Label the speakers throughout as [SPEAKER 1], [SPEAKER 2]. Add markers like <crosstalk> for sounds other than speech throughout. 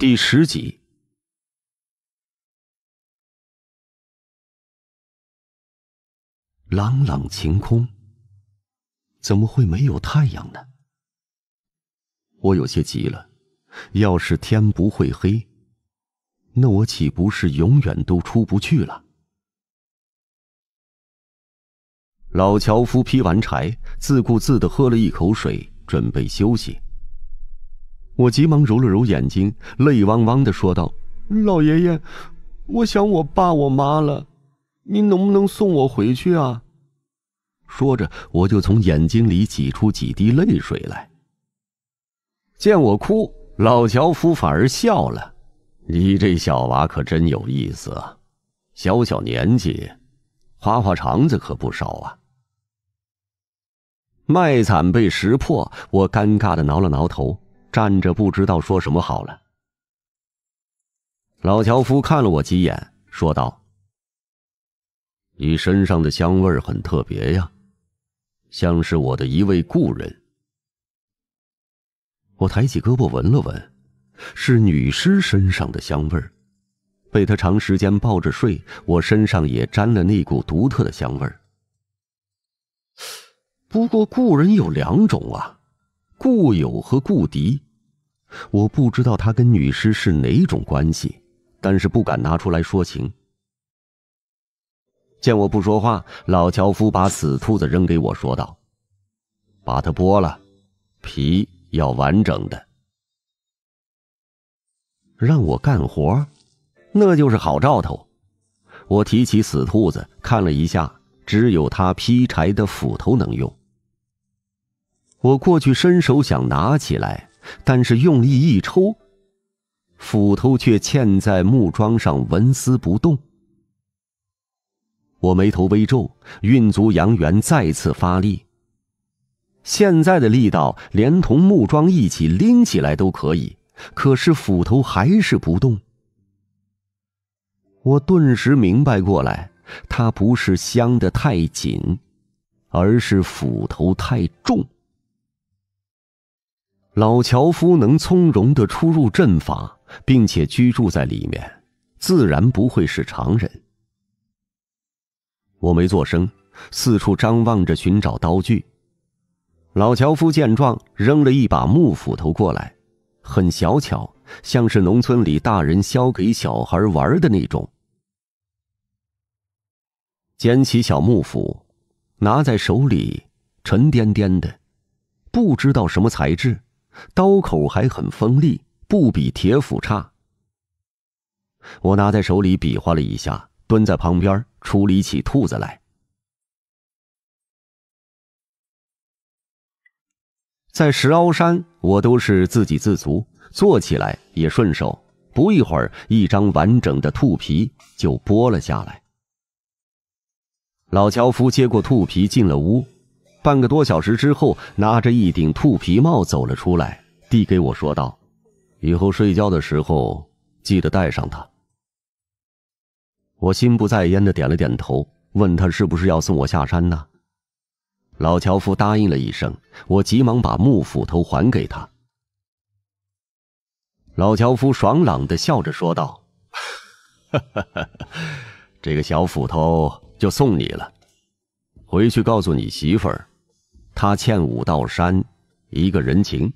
[SPEAKER 1] 第十集，朗朗晴空，怎么会没
[SPEAKER 2] 有太阳呢？我有些急了，要是天不会黑，那我岂不是永远都出不去了？老樵夫劈完柴，自顾自的喝了一口水，准备休息。我急忙揉了揉眼睛，泪汪汪的说道：“老爷爷，我想我爸我妈了，您能不能送我回去啊？”说着，我就从眼睛里挤出几滴泪水来。见我哭，老樵夫反而笑了：“你这小娃可真有意思啊，小小年纪，花花肠子可不少啊。”卖惨被识破，我尴尬的挠了挠头。站着不知道说什么好了。老樵夫看了我几眼，说道：“你身上的香味很特别呀，像是我的一位故人。”我抬起胳膊闻了闻，是女尸身上的香味被她长时间抱着睡，我身上也沾了那股独特的香味不过故人有两种啊。故友和故敌，我不知道他跟女尸是哪种关系，但是不敢拿出来说情。见我不说话，老樵夫把死兔子扔给我说道：“把它剥了，皮要完整的。”让我干活，那就是好兆头。我提起死兔子，看了一下，只有他劈柴的斧头能用。我过去伸手想拿起来，但是用力一抽，斧头却嵌在木桩上纹丝不动。我眉头微皱，运足阳元再次发力。现在的力道连同木桩一起拎起来都可以，可是斧头还是不动。我顿时明白过来，它不是镶得太紧，而是斧头太重。老樵夫能从容的出入阵法，并且居住在里面，自然不会是常人。我没做声，四处张望着寻找刀具。老樵夫见状，扔了一把木斧头过来，很小巧，像是农村里大人削给小孩玩的那种。捡起小木斧，拿在手里，沉甸甸的，不知道什么材质。刀口还很锋利，不比铁斧差。我拿在手里比划了一下，蹲在旁边处理起兔子来。在石凹山，我都是自给自足，做起来也顺手。不一会儿，一张完整的兔皮就剥了下来。老樵夫接过兔皮，进了屋。半个多小时之后，拿着一顶兔皮帽走了出来，递给我说道：“以后睡觉的时候记得带上它。”我心不在焉的点了点头，问他是不是要送我下山呢？老樵夫答应了一声，我急忙把木斧头还给他。老樵夫爽朗的笑着说道：“这个小斧头就送你了，回去告诉你媳妇儿。”他欠武道山一个人情，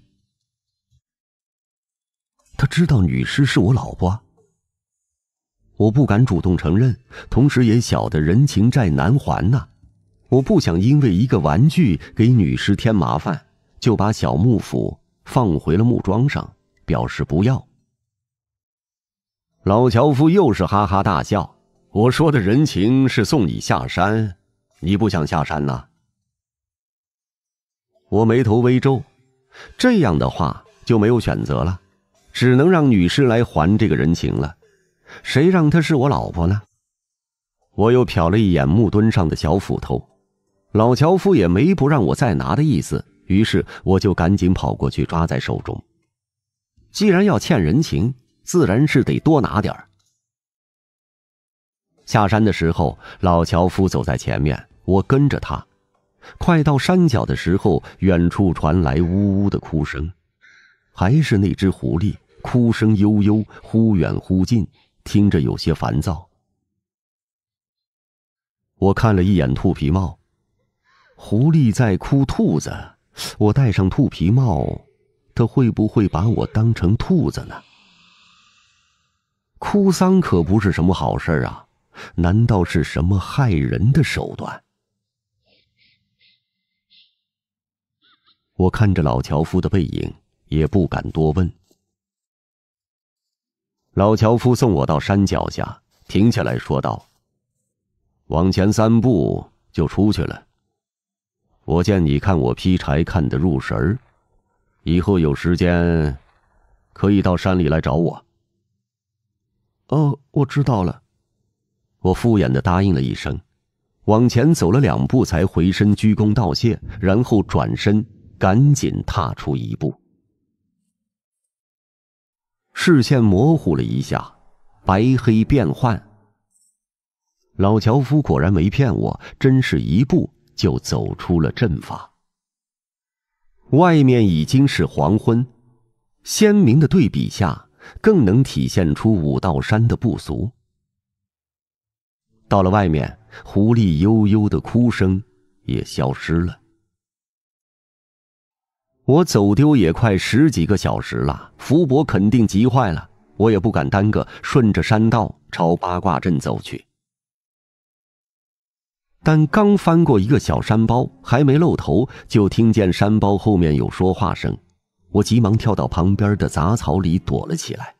[SPEAKER 2] 他知道女尸是我老婆，我不敢主动承认，同时也晓得人情债难还呐。我不想因为一个玩具给女尸添麻烦，就把小木斧放回了木桩上，表示不要。老樵夫又是哈哈大笑，我说的人情是送你下山，你不想下山呐？我眉头微皱，这样的话就没有选择了，只能让女士来还这个人情了。谁让她是我老婆呢？我又瞟了一眼木墩上的小斧头，老樵夫也没不让我再拿的意思，于是我就赶紧跑过去抓在手中。既然要欠人情，自然是得多拿点儿。下山的时候，老樵夫走在前面，我跟着他。快到山脚的时候，远处传来呜呜的哭声，还是那只狐狸。哭声悠悠，忽远忽近，听着有些烦躁。我看了一眼兔皮帽，狐狸在哭兔子，我戴上兔皮帽，它会不会把我当成兔子呢？哭丧可不是什么好事啊，难道是什么害人的手段？我看着老樵夫的背影，也不敢多问。老樵夫送我到山脚下，停下来说道：“往前三步就出去了。我见你看我劈柴看得入神儿，以后有时间可以到山里来找我。”哦，我知道了。我敷衍的答应了一声，往前走了两步，才回身鞠躬道谢，然后转身。赶紧踏出一步，视线模糊了一下，白黑变幻。老樵夫果然没骗我，真是一步就走出了阵法。外面已经是黄昏，鲜明的对比下，更能体现出武道山的不俗。到了外面，狐狸悠悠的哭声也消失了。我走丢也快十几个小时了，福伯肯定急坏了。我也不敢耽搁，顺着山道朝八卦镇走去。但刚翻过一个小山包，还没露头，就听见山包后面有说话声。我急忙跳到旁边的杂草里躲了起来。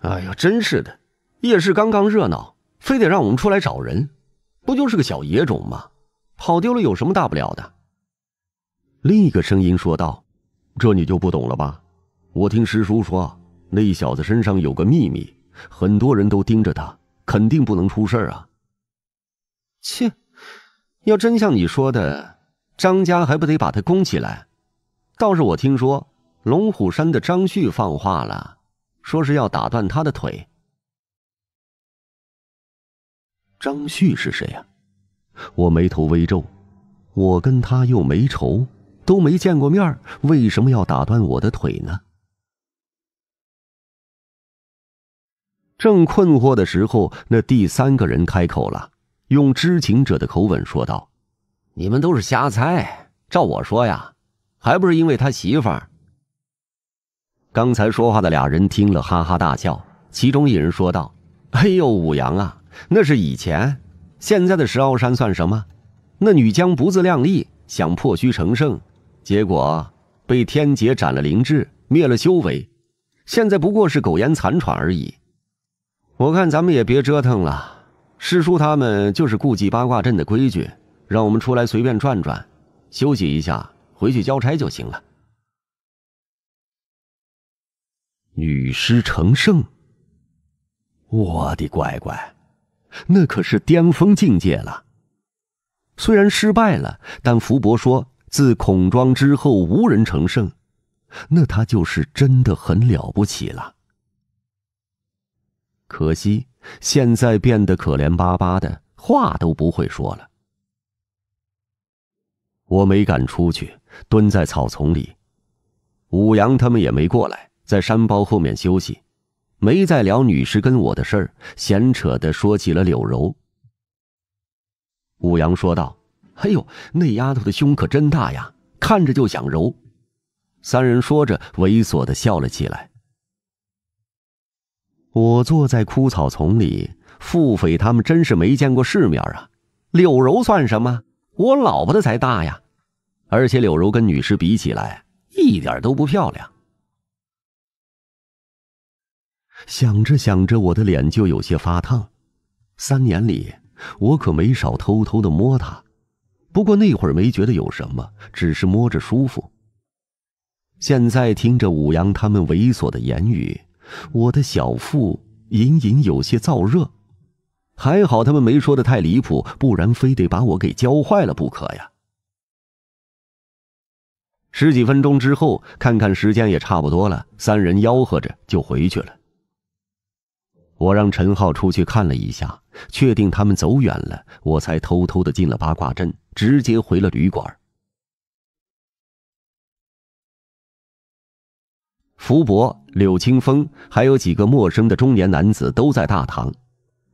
[SPEAKER 2] 哎呀，真是的！夜市刚刚热闹，非得让我们出来找人，不就是个小野种吗？跑丢了有什么大不了的？另一个声音说道：“这你就不懂了吧？我听师叔说，那小子身上有个秘密，很多人都盯着他，肯定不能出事啊！切，要真像你说的，张家还不得把他供起来？倒是我听说，龙虎山的张旭放话了，说是要打断他的腿。张旭是谁呀？我眉头微皱，我跟他又没仇。”都没见过面为什么要打断我的腿呢？正困惑的时候，那第三个人开口了，用知情者的口吻说道：“你们都是瞎猜，照我说呀，还不是因为他媳妇儿。”刚才说话的俩人听了哈哈大笑，其中一人说道：“哎呦，武阳啊，那是以前，现在的石傲山算什么？那女将不自量力，想破虚成圣。”结果被天劫斩了灵智，灭了修为，现在不过是苟延残喘而已。我看咱们也别折腾了，师叔他们就是顾忌八卦阵的规矩，让我们出来随便转转，休息一下，回去交差就行了。女尸成圣，我的乖乖，那可是巅峰境界了。虽然失败了，但福伯说。自孔庄之后无人成圣，那他就是真的很了不起了。可惜现在变得可怜巴巴的，话都不会说了。我没敢出去，蹲在草丛里。武阳他们也没过来，在山包后面休息，没再聊女尸跟我的事儿，闲扯的说起了柳柔。武阳说道。哎呦，那丫头的胸可真大呀，看着就想揉。三人说着，猥琐的笑了起来。我坐在枯草丛里，腹诽他们真是没见过世面啊。柳柔算什么？我老婆的才大呀！而且柳柔跟女尸比起来，一点都不漂亮。想着想着，我的脸就有些发烫。三年里，我可没少偷偷的摸她。不过那会儿没觉得有什么，只是摸着舒服。现在听着武阳他们猥琐的言语，我的小腹隐隐有些燥热。还好他们没说的太离谱，不然非得把我给教坏了不可呀。十几分钟之后，看看时间也差不多了，三人吆喝着就回去了。我让陈浩出去看了一下，确定他们走远了，我才偷偷的进了八卦阵。直接回了旅馆。福伯、柳青风还有几个陌生的中年男子都在大堂，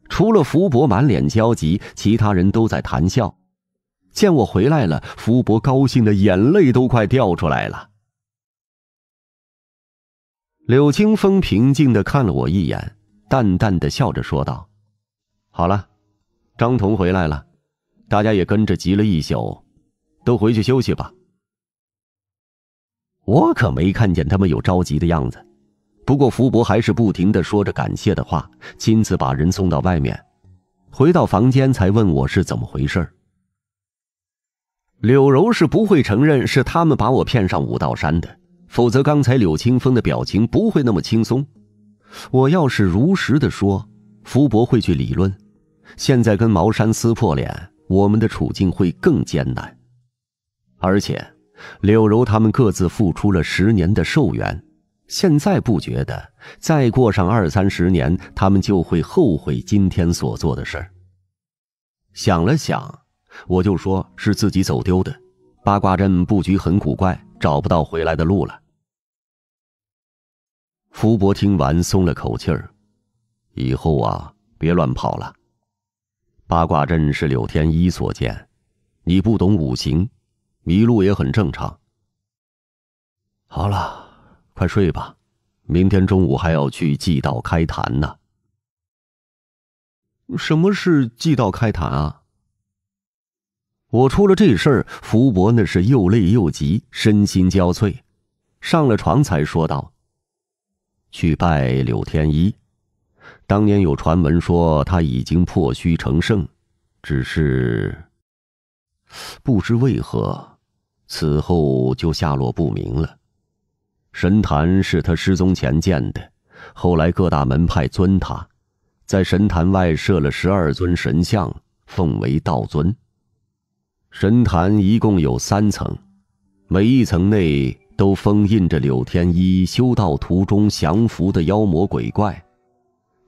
[SPEAKER 2] 除了福伯满脸焦急，其他人都在谈笑。见我回来了，福伯高兴的眼泪都快掉出来了。柳青风平静的看了我一眼，淡淡的笑着说道：“好了，张彤回来了。”大家也跟着急了一宿，都回去休息吧。我可没看见他们有着急的样子。不过福伯还是不停的说着感谢的话，亲自把人送到外面，回到房间才问我是怎么回事。柳柔是不会承认是他们把我骗上武道山的，否则刚才柳清风的表情不会那么轻松。我要是如实的说，福伯会去理论，现在跟茅山撕破脸。我们的处境会更艰难，而且，柳柔他们各自付出了十年的寿元，现在不觉得，再过上二三十年，他们就会后悔今天所做的事儿。想了想，我就说是自己走丢的，八卦阵布局很古怪，找不到回来的路了。福伯听完松了口气儿，以后啊，别乱跑了。八卦阵是柳天一所建，你不懂五行，迷路也很正常。好了，快睡吧，明天中午还要去祭道开坛呢。什么是祭道开坛啊？我出了这事儿，福伯那是又累又急，身心交瘁，上了床才说道：“去拜柳天一。”当年有传闻说他已经破虚成圣，只是不知为何，此后就下落不明了。神坛是他失踪前建的，后来各大门派尊他，在神坛外设了十二尊神像，奉为道尊。神坛一共有三层，每一层内都封印着柳天一修道途中降服的妖魔鬼怪。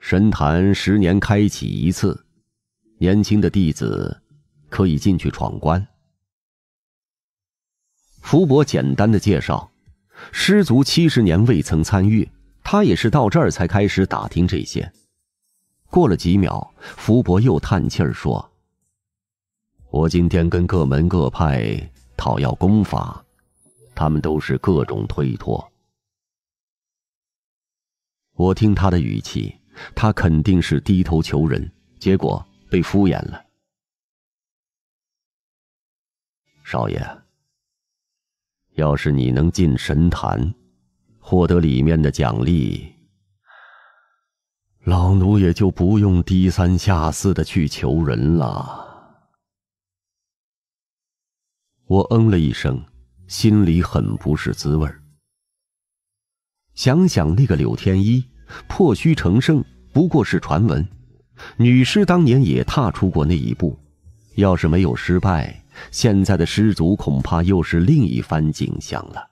[SPEAKER 2] 神坛十年开启一次，年轻的弟子可以进去闯关。福伯简单的介绍，师祖七十年未曾参与，他也是到这儿才开始打听这些。过了几秒，福伯又叹气儿说：“我今天跟各门各派讨要功法，他们都是各种推脱。”我听他的语气。他肯定是低头求人，结果被敷衍了。少爷，要是你能进神坛，获得里面的奖励，老奴也就不用低三下四的去求人了。我嗯了一声，心里很不是滋味想想那个柳天一。破虚成圣不过是传闻，女尸当年也踏出过那一步，要是没有失败，现在的尸祖恐怕又是另一番景象了。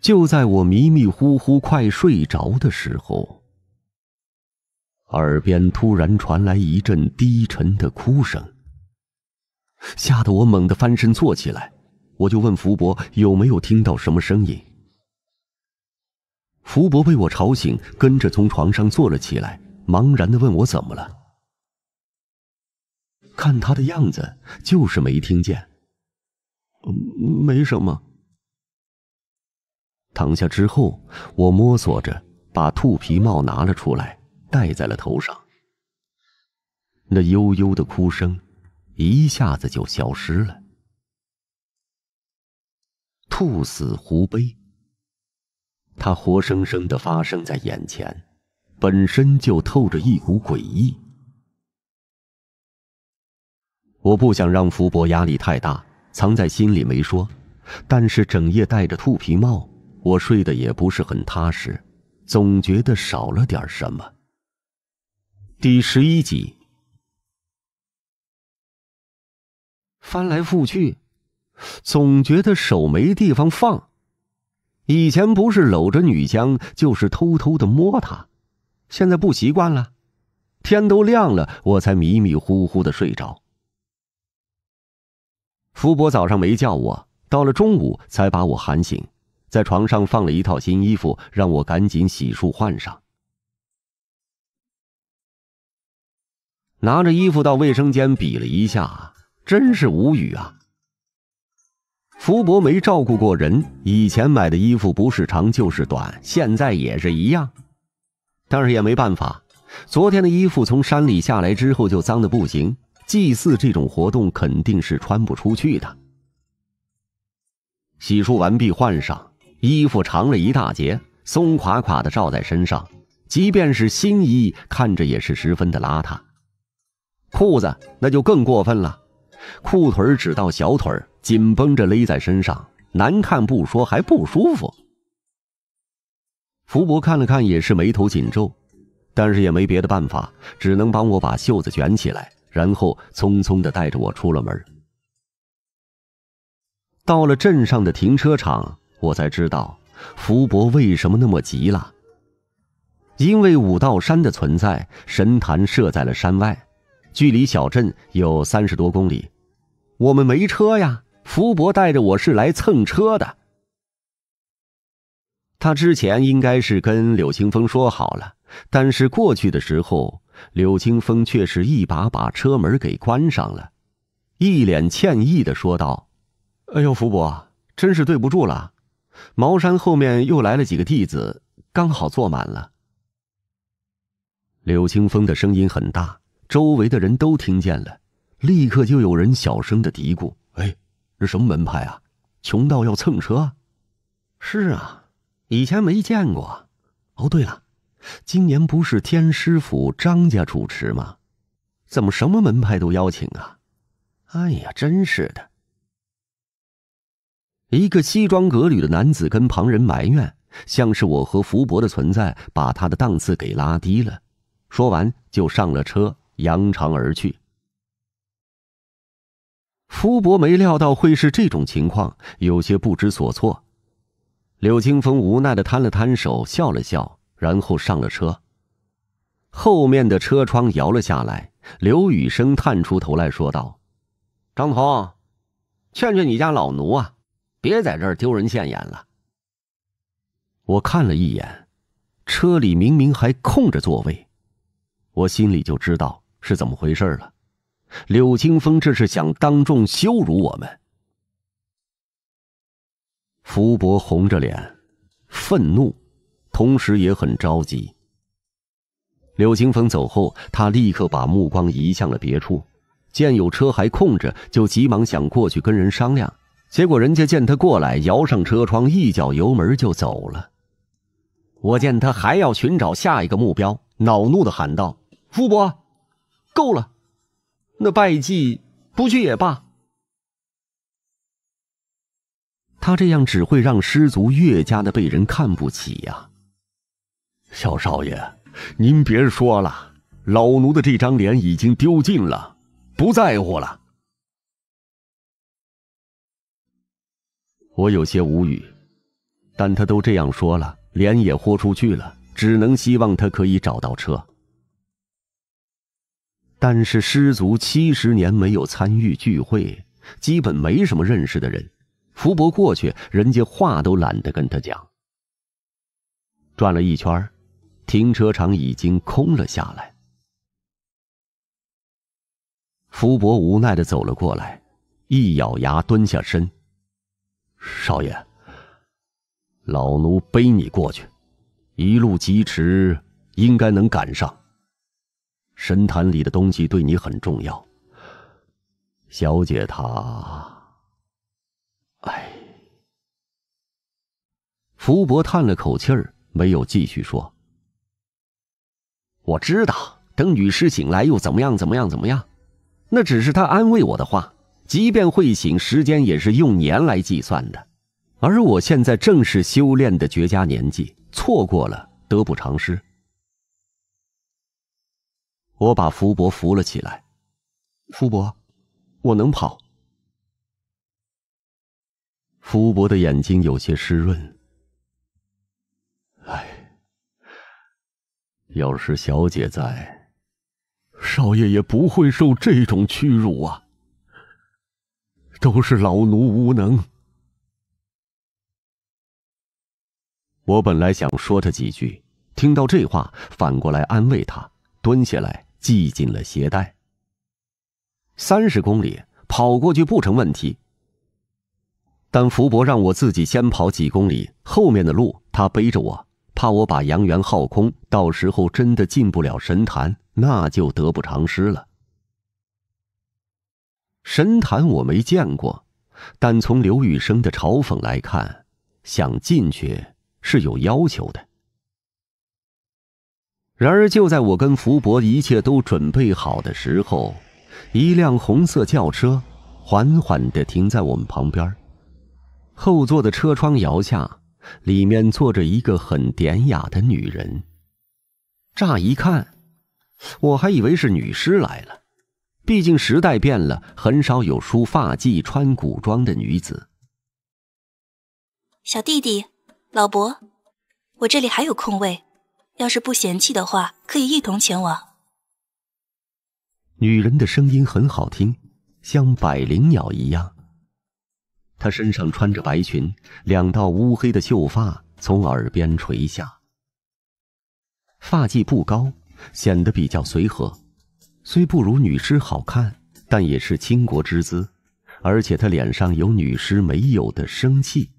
[SPEAKER 2] 就在我迷迷糊糊快睡着的时候，耳边突然传来一阵低沉的哭声，吓得我猛地翻身坐起来，我就问福伯有没有听到什么声音。福伯被我吵醒，跟着从床上坐了起来，茫然的问我怎么了。看他的样子，就是没听见。嗯，没什么。躺下之后，我摸索着把兔皮帽拿了出来，戴在了头上。那悠悠的哭声，一下子就消失了。兔死狐悲。它活生生的发生在眼前，本身就透着一股诡异。我不想让福伯压力太大，藏在心里没说，但是整夜戴着兔皮帽，我睡得也不是很踏实，总觉得少了点什么。第十一集，翻来覆去，总觉得手没地方放。以前不是搂着女将，就是偷偷的摸她，现在不习惯了。天都亮了，我才迷迷糊糊的睡着。福伯早上没叫我，到了中午才把我喊醒，在床上放了一套新衣服，让我赶紧洗漱换上。拿着衣服到卫生间比了一下，真是无语啊。福伯没照顾过人，以前买的衣服不是长就是短，现在也是一样。但是也没办法，昨天的衣服从山里下来之后就脏的不行。祭祀这种活动肯定是穿不出去的。洗漱完毕，换上衣服，长了一大截，松垮垮的罩在身上，即便是新衣，看着也是十分的邋遢。裤子那就更过分了，裤腿只到小腿。紧绷着勒在身上，难看不说，还不舒服。福伯看了看，也是眉头紧皱，但是也没别的办法，只能帮我把袖子卷起来，然后匆匆的带着我出了门。到了镇上的停车场，我才知道福伯为什么那么急了。因为五道山的存在，神坛设在了山外，距离小镇有三十多公里，我们没车呀。福伯带着我是来蹭车的。他之前应该是跟柳青风说好了，但是过去的时候，柳青风却是一把把车门给关上了，一脸歉意的说道：“哎呦，福伯，真是对不住了。茅山后面又来了几个弟子，刚好坐满了。”柳青风的声音很大，周围的人都听见了，立刻就有人小声的嘀咕：“哎。”这什么门派啊？穷到要蹭车？是啊，以前没见过。哦，对了，今年不是天师府张家主持吗？怎么什么门派都邀请啊？哎呀，真是的！一个西装革履的男子跟旁人埋怨，像是我和福伯的存在把他的档次给拉低了。说完就上了车，扬长而去。福伯没料到会是这种情况，有些不知所措。柳青风无奈的摊了摊手，笑了笑，然后上了车。后面的车窗摇了下来，刘雨生探出头来说道：“张彤，劝劝你家老奴啊，别在这儿丢人现眼了。”我看了一眼，车里明明还空着座位，我心里就知道是怎么回事了。柳青风这是想当众羞辱我们。福伯红着脸，愤怒，同时也很着急。柳青风走后，他立刻把目光移向了别处，见有车还空着，就急忙想过去跟人商量。结果人家见他过来，摇上车窗，一脚油门就走了。我见他还要寻找下一个目标，恼怒的喊道：“福伯，够了！”那拜祭不去也罢，他这样只会让失足越加的被人看不起呀。小少爷，您别说了，老奴的这张脸已经丢尽了，不在乎了。我有些无语，但他都这样说了，脸也豁出去了，只能希望他可以找到车。但是失足七十年没有参与聚会，基本没什么认识的人。福伯过去，人家话都懒得跟他讲。转了一圈，停车场已经空了下来。福伯无奈的走了过来，一咬牙蹲下身：“少爷，老奴背你过去，一路疾驰，应该能赶上。”神坛里的东西对你很重要，小姐她，哎，福伯叹了口气儿，没有继续说。我知道，等女尸醒来又怎么样？怎么样？怎么样？那只是他安慰我的话。即便会醒，时间也是用年来计算的，而我现在正是修炼的绝佳年纪，错过了，得不偿失。我把福伯扶了起来。福伯，我能跑。福伯的眼睛有些湿润。唉，要是小姐在，少爷也不会受这种屈辱啊。都是老奴无能。我本来想说他几句，听到这话，反过来安慰他，蹲下来。系紧了鞋带。三十公里跑过去不成问题，但福伯让我自己先跑几公里，后面的路他背着我，怕我把阳元耗空，到时候真的进不了神坛，那就得不偿失了。神坛我没见过，但从刘雨生的嘲讽来看，想进去是有要求的。然而，就在我跟福伯一切都准备好的时候，一辆红色轿车缓缓的停在我们旁边，后座的车窗摇下，里面坐着一个很典雅的女人。乍一看，我还以为是女尸来了，毕竟时代变了，很少有梳发髻、穿古装的女子。
[SPEAKER 1] 小弟弟，老伯，我这里还有空位。要是不嫌弃的话，可以一同前往。
[SPEAKER 2] 女人的声音很好听，像百灵鸟一样。她身上穿着白裙，两道乌黑的秀发从耳边垂下，发髻不高，显得比较随和。虽不如女尸好看，但也是倾国之姿。而且她脸上有女尸没有的生气。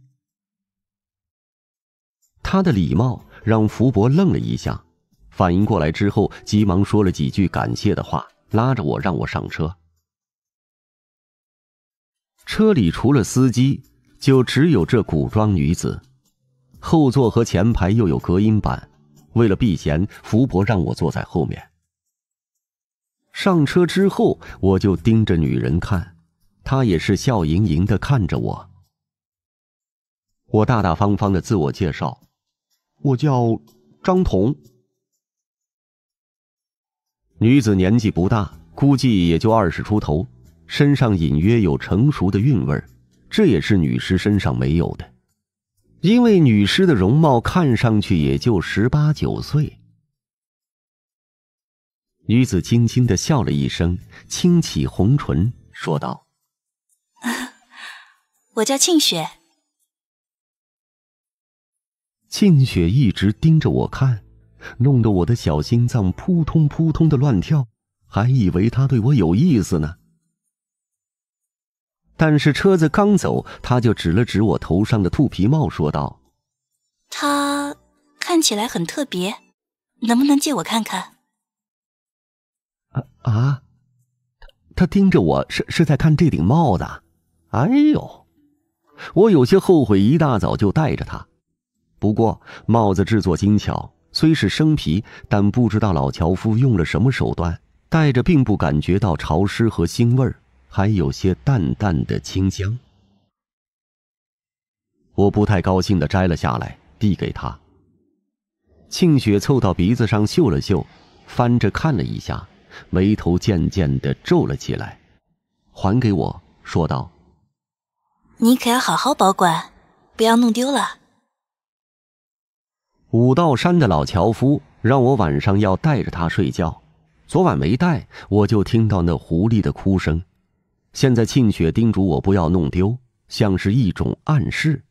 [SPEAKER 2] 她的礼貌。让福伯愣了一下，反应过来之后，急忙说了几句感谢的话，拉着我让我上车。车里除了司机，就只有这古装女子。后座和前排又有隔音板，为了避嫌，福伯让我坐在后面。上车之后，我就盯着女人看，她也是笑盈盈的看着我。我大大方方的自我介绍。我叫张彤。女子年纪不大，估计也就二十出头，身上隐约有成熟的韵味儿，这也是女尸身上没有的，因为女尸的容貌看上去也就十八九岁。女子轻轻的笑了一声，轻启红唇说道：“
[SPEAKER 1] <laughs> 我叫庆雪。”
[SPEAKER 2] 沁雪一直盯着我看，弄得我的小心脏扑通扑通的乱跳，还以为他对我有意思呢。但是车子刚走，他就指了指我头上的兔皮帽，说道：“
[SPEAKER 1] 他看起来很特别，能不能借我看看？”
[SPEAKER 2] 啊啊！他盯着我，是是在看这顶帽子？哎呦，我有些后悔一大早就戴着它。不过帽子制作精巧，虽是生皮，但不知道老樵夫用了什么手段，戴着并不感觉到潮湿和腥味儿，还有些淡淡的清香。我不太高兴的摘了下来，递给他。庆雪凑到鼻子上嗅了嗅，翻着看了一下，眉头渐渐的皱了起来，还给我说道：“
[SPEAKER 1] 你可要好好保管，不要弄丢了。”
[SPEAKER 2] 武道山的老樵夫让我晚上要带着他睡觉，昨晚没带，我就听到那狐狸的哭声。现在沁雪叮嘱我不要弄丢，像是一种暗示。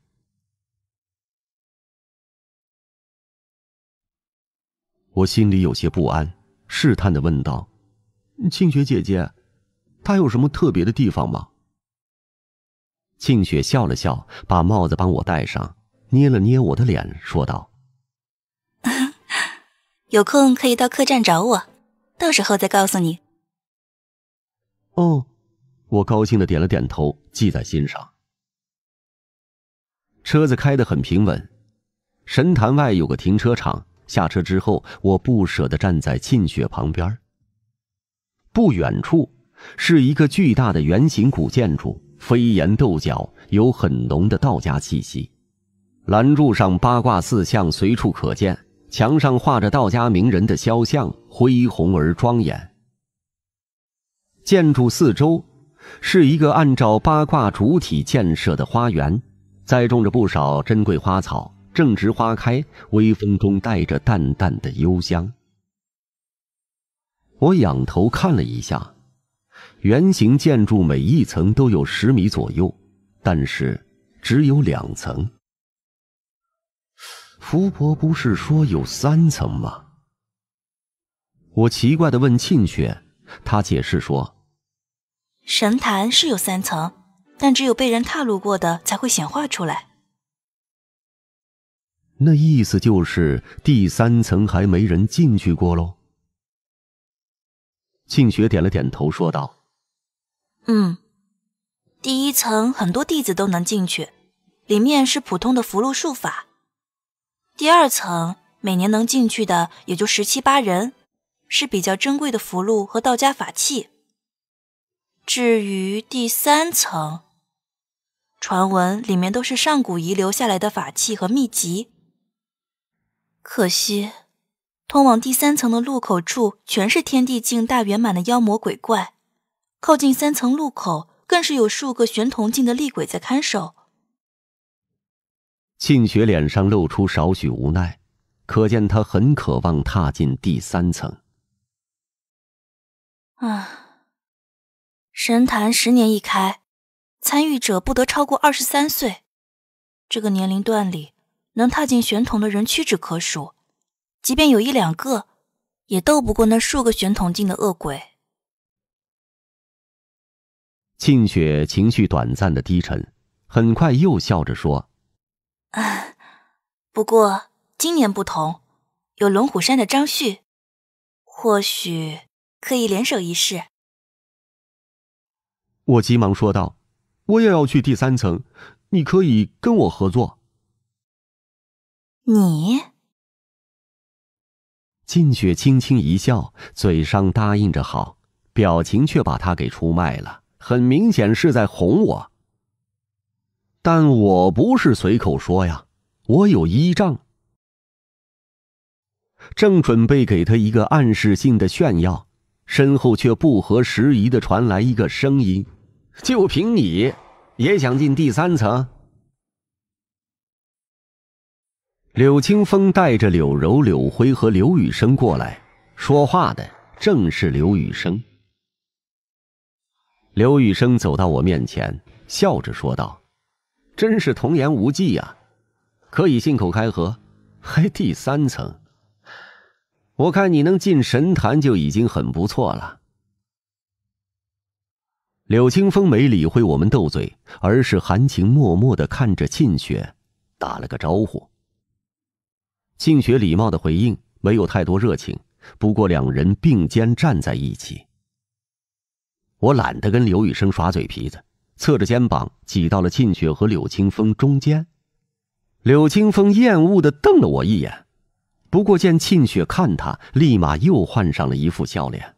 [SPEAKER 2] 我心里有些不安，试探的问道：“沁雪姐姐，她有什么特别的地方吗？”沁雪笑了笑，把帽子帮我戴上，捏了捏我的脸，说道。
[SPEAKER 1] 有空可以到客栈找我，到时候再告诉你。
[SPEAKER 2] 哦，我高兴的点了点头，记在心上。车子开得很平稳，神坛外有个停车场。下车之后，我不舍得站在沁雪旁边。不远处是一个巨大的圆形古建筑，飞檐斗角，有很浓的道家气息，栏柱上八卦四象随处可见。墙上画着道家名人的肖像，恢宏而庄严。建筑四周是一个按照八卦主体建设的花园，栽种着不少珍贵花草，正值花开，微风中带着淡淡的幽香。我仰头看了一下，圆形建筑每一层都有十米左右，但是只有两层。福婆不是说有三层吗？我奇怪的问沁雪，她解释说：“
[SPEAKER 1] 神坛是有三层，但只有被人踏入过的才会显化出来。
[SPEAKER 2] 那意思就是第三层还没人进去过喽。”沁雪点了点头，说道：“
[SPEAKER 1] 嗯，第一层很多弟子都能进去，里面是普通的福禄术法。”第二层每年能进去的也就十七八人，是比较珍贵的符箓和道家法器。至于第三层，传闻里面都是上古遗留下来的法器和秘籍。可惜，通往第三层的路口处全是天地境大圆满的妖魔鬼怪，靠近三层路口更是有数个玄铜境的厉鬼在看守。
[SPEAKER 2] 沁雪脸上露出少许无奈，可见她很渴望踏进第三层。
[SPEAKER 1] 啊，神坛十年一开，参与者不得超过二十三岁。这个年龄段里，能踏进玄统的人屈指可数，即便有一两个，也斗不过那数个玄同境的恶鬼。
[SPEAKER 2] 沁雪情绪短暂的低沉，很快又笑着说。
[SPEAKER 1] 啊，<laughs> 不过今年不同，有龙虎山的张旭，或许可以联手一试。
[SPEAKER 2] 我急忙说道：“我也要去第三层，你可以跟我合作。”
[SPEAKER 1] 你，
[SPEAKER 2] 靳雪轻轻一笑，嘴上答应着好，表情却把他给出卖了，很明显是在哄我。但我不是随口说呀，我有依仗。正准备给他一个暗示性的炫耀，身后却不合时宜的传来一个声音：“就凭你，也想进第三层？”柳青风带着柳柔、柳辉和刘雨生过来，说话的正是刘雨生。刘雨生走到我面前，笑着说道。真是童言无忌呀，可以信口开河，还第三层，我看你能进神坛就已经很不错了。柳青风没理会我们斗嘴，而是含情脉脉的看着沁雪，打了个招呼。沁雪礼貌的回应，没有太多热情，不过两人并肩站在一起。我懒得跟刘雨生耍嘴皮子。侧着肩膀挤到了沁雪和柳青风中间，柳青风厌恶的瞪了我一眼，不过见沁雪看他，立马又换上了一副笑脸。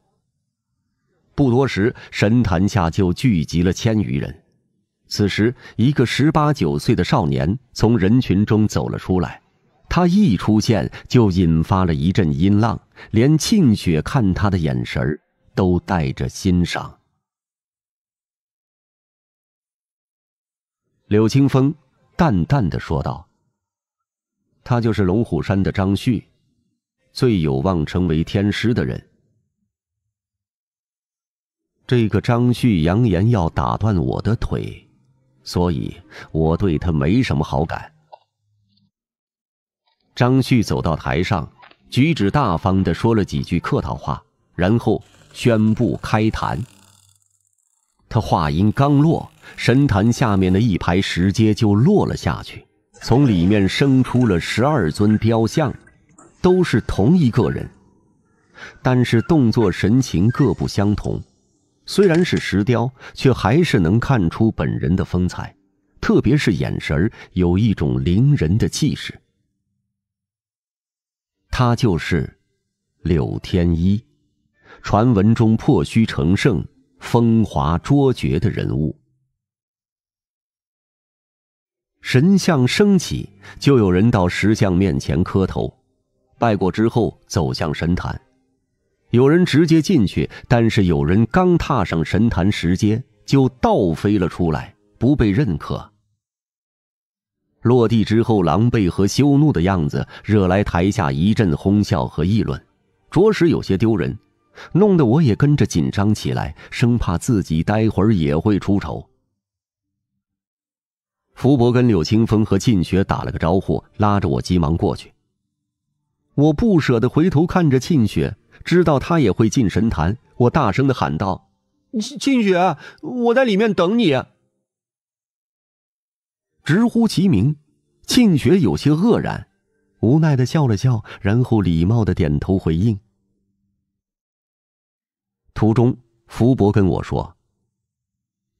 [SPEAKER 2] 不多时，神坛下就聚集了千余人。此时，一个十八九岁的少年从人群中走了出来，他一出现就引发了一阵音浪，连沁雪看他的眼神都带着欣赏。柳青风淡淡的说道：“他就是龙虎山的张旭，最有望成为天师的人。这个张旭扬言要打断我的腿，所以我对他没什么好感。”张旭走到台上，举止大方的说了几句客套话，然后宣布开坛。他话音刚落。神坛下面的一排石阶就落了下去，从里面生出了十二尊雕像，都是同一个人，但是动作神情各不相同。虽然是石雕，却还是能看出本人的风采，特别是眼神儿，有一种凌人的气势。他就是柳天一，传闻中破虚成圣、风华卓绝的人物。神像升起，就有人到石像面前磕头，拜过之后走向神坛，有人直接进去，但是有人刚踏上神坛石阶就倒飞了出来，不被认可。落地之后狼狈和羞怒的样子，惹来台下一阵哄笑和议论，着实有些丢人，弄得我也跟着紧张起来，生怕自己待会儿也会出丑。福伯跟柳青风和沁雪打了个招呼，拉着我急忙过去。我不舍得回头看着沁雪，知道她也会进神坛，我大声的喊道：“沁雪，我在里面等你。”直呼其名，沁雪有些愕然，无奈的笑了笑，然后礼貌的点头回应。途中，福伯跟我说：“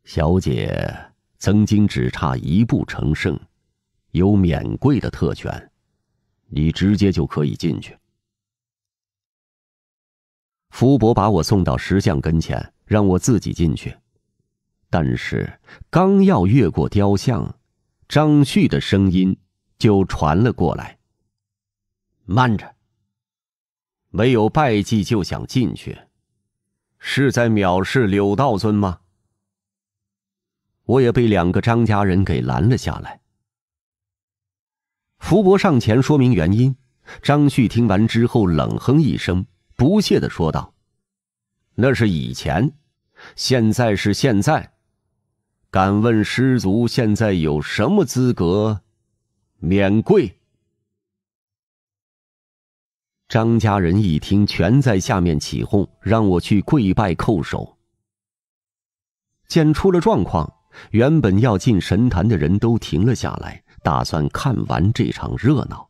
[SPEAKER 2] 小姐。”曾经只差一步成圣，有免贵的特权，你直接就可以进去。福伯把我送到石像跟前，让我自己进去。但是刚要越过雕像，张旭的声音就传了过来：“慢着，没有拜祭就想进去，是在藐视柳道尊吗？”我也被两个张家人给拦了下来。福伯上前说明原因，张旭听完之后冷哼一声，不屑的说道：“那是以前，现在是现在，敢问师祖，现在有什么资格免跪？”张家人一听，全在下面起哄，让我去跪拜叩首。见出了状况。原本要进神坛的人都停了下来，打算看完这场热闹。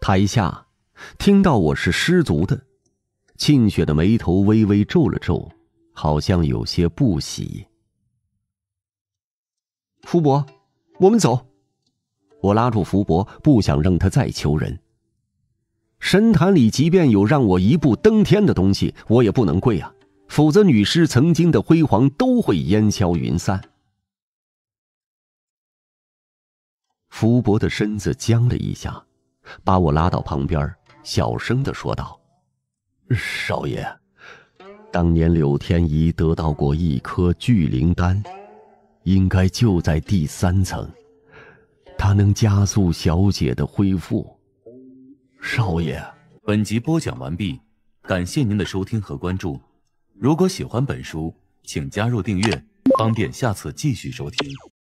[SPEAKER 2] 台下听到我是失足的，沁雪的眉头微微皱了皱，好像有些不喜。福伯，我们走。我拉住福伯，不想让他再求人。神坛里，即便有让我一步登天的东西，我也不能跪啊。否则，女尸曾经的辉煌都会烟消云散。福伯的身子僵了一下，把我拉到旁边，小声的说道：“少爷，当年柳天仪得到过一颗聚灵丹，应该就在第三层，它能加速小姐的恢复。”少爷，本集播讲完毕，感谢您的收听和关注。如果喜欢本书，请加入订阅，方便下次继续收听。